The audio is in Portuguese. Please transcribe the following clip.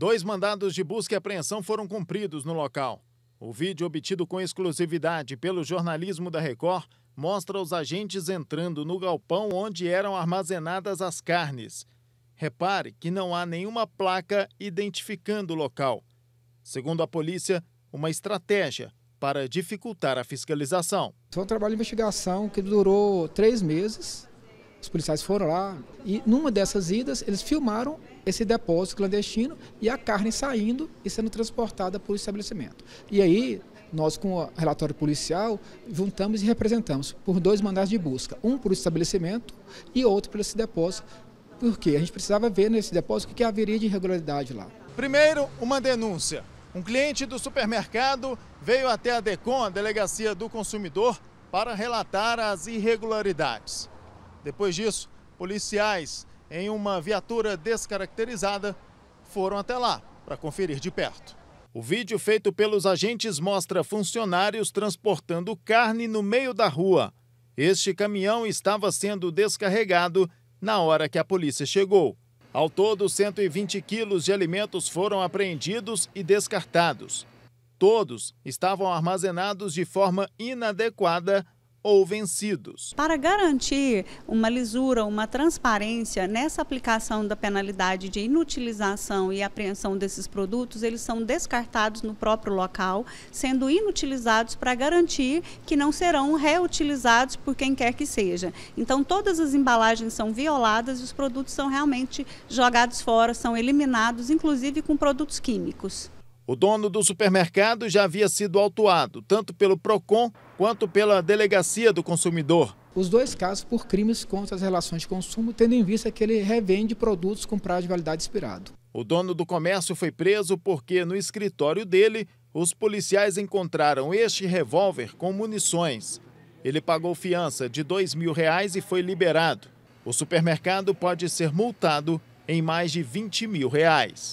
Dois mandados de busca e apreensão foram cumpridos no local. O vídeo obtido com exclusividade pelo jornalismo da Record mostra os agentes entrando no galpão onde eram armazenadas as carnes. Repare que não há nenhuma placa identificando o local. Segundo a polícia, uma estratégia para dificultar a fiscalização. Foi um trabalho de investigação que durou três meses os policiais foram lá e numa dessas idas eles filmaram esse depósito clandestino e a carne saindo e sendo transportada para o estabelecimento. E aí nós com o relatório policial juntamos e representamos por dois mandados de busca, um para o estabelecimento e outro para esse depósito, porque a gente precisava ver nesse depósito o que haveria de irregularidade lá. Primeiro, uma denúncia. Um cliente do supermercado veio até a DECOM, a Delegacia do Consumidor, para relatar as irregularidades. Depois disso, policiais em uma viatura descaracterizada foram até lá para conferir de perto. O vídeo feito pelos agentes mostra funcionários transportando carne no meio da rua. Este caminhão estava sendo descarregado na hora que a polícia chegou. Ao todo, 120 quilos de alimentos foram apreendidos e descartados. Todos estavam armazenados de forma inadequada ou vencidos. Para garantir uma lisura, uma transparência nessa aplicação da penalidade de inutilização e apreensão desses produtos, eles são descartados no próprio local, sendo inutilizados para garantir que não serão reutilizados por quem quer que seja. Então, todas as embalagens são violadas e os produtos são realmente jogados fora, são eliminados, inclusive com produtos químicos. O dono do supermercado já havia sido autuado, tanto pelo PROCON quanto pela Delegacia do Consumidor. Os dois casos por crimes contra as relações de consumo, tendo em vista que ele revende produtos com prazo de validade expirado. O dono do comércio foi preso porque, no escritório dele, os policiais encontraram este revólver com munições. Ele pagou fiança de R$ 2 mil reais e foi liberado. O supermercado pode ser multado em mais de 20 mil reais.